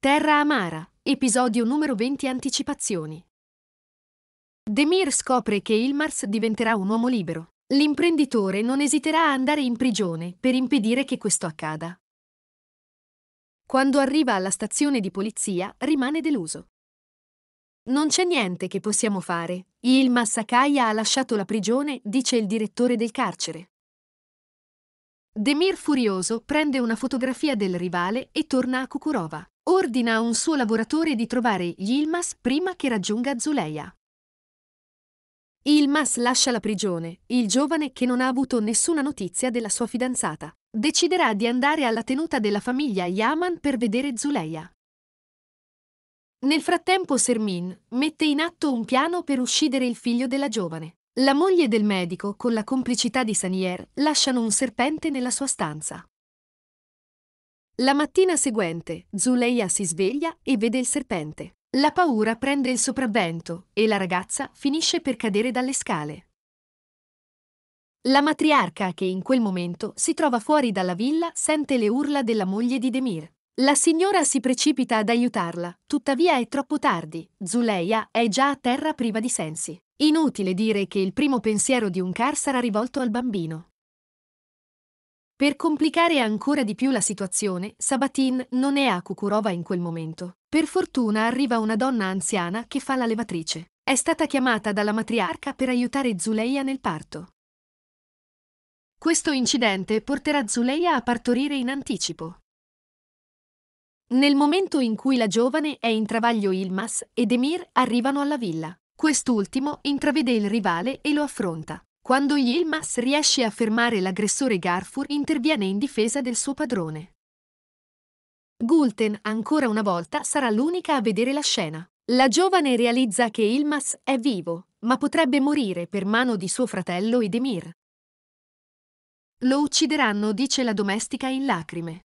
Terra Amara, episodio numero 20 Anticipazioni. Demir scopre che Ilmars diventerà un uomo libero. L'imprenditore non esiterà a andare in prigione per impedire che questo accada. Quando arriva alla stazione di polizia, rimane deluso. Non c'è niente che possiamo fare. Ilmas Sakaya ha lasciato la prigione, dice il direttore del carcere. Demir furioso prende una fotografia del rivale e torna a Kukurova ordina a un suo lavoratore di trovare Yilmaz prima che raggiunga Zuleia. Yilmaz lascia la prigione, il giovane che non ha avuto nessuna notizia della sua fidanzata. Deciderà di andare alla tenuta della famiglia Yaman per vedere Zuleia. Nel frattempo Sermin mette in atto un piano per uccidere il figlio della giovane. La moglie del medico, con la complicità di Sanier, lasciano un serpente nella sua stanza. La mattina seguente, Zuleia si sveglia e vede il serpente. La paura prende il sopravvento e la ragazza finisce per cadere dalle scale. La matriarca, che in quel momento si trova fuori dalla villa, sente le urla della moglie di Demir. La signora si precipita ad aiutarla, tuttavia è troppo tardi. Zuleia è già a terra priva di sensi. Inutile dire che il primo pensiero di un car sarà rivolto al bambino. Per complicare ancora di più la situazione, Sabatin non è a Kukurova in quel momento. Per fortuna arriva una donna anziana che fa la levatrice. È stata chiamata dalla matriarca per aiutare Zuleia nel parto. Questo incidente porterà Zuleia a partorire in anticipo. Nel momento in cui la giovane è in travaglio Ilmas ed Emir arrivano alla villa. Quest'ultimo intravede il rivale e lo affronta. Quando Yilmaz riesce a fermare l'aggressore Garfur interviene in difesa del suo padrone. Gulten, ancora una volta, sarà l'unica a vedere la scena. La giovane realizza che Ilmas è vivo, ma potrebbe morire per mano di suo fratello Idemir. Lo uccideranno, dice la domestica in lacrime.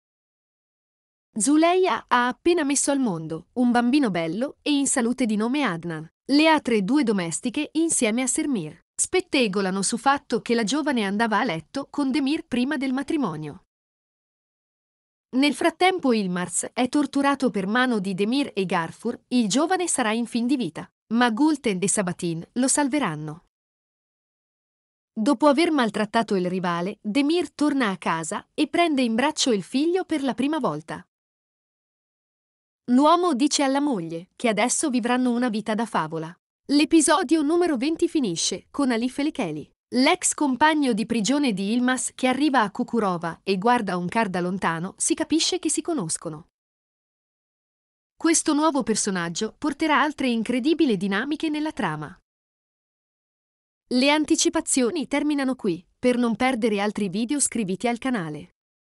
Zuleia ha appena messo al mondo un bambino bello e in salute di nome Adnan. Le altre due domestiche insieme a Sermir spettegolano su fatto che la giovane andava a letto con Demir prima del matrimonio. Nel frattempo Ilmars è torturato per mano di Demir e Garfur, il giovane sarà in fin di vita, ma Gulten e Sabatin lo salveranno. Dopo aver maltrattato il rivale, Demir torna a casa e prende in braccio il figlio per la prima volta. L'uomo dice alla moglie che adesso vivranno una vita da favola. L'episodio numero 20 finisce con Alif Elicheli, l'ex compagno di prigione di Ilmas che arriva a Kukurova e guarda un car da lontano, si capisce che si conoscono. Questo nuovo personaggio porterà altre incredibili dinamiche nella trama. Le anticipazioni terminano qui. Per non perdere altri video iscriviti al canale.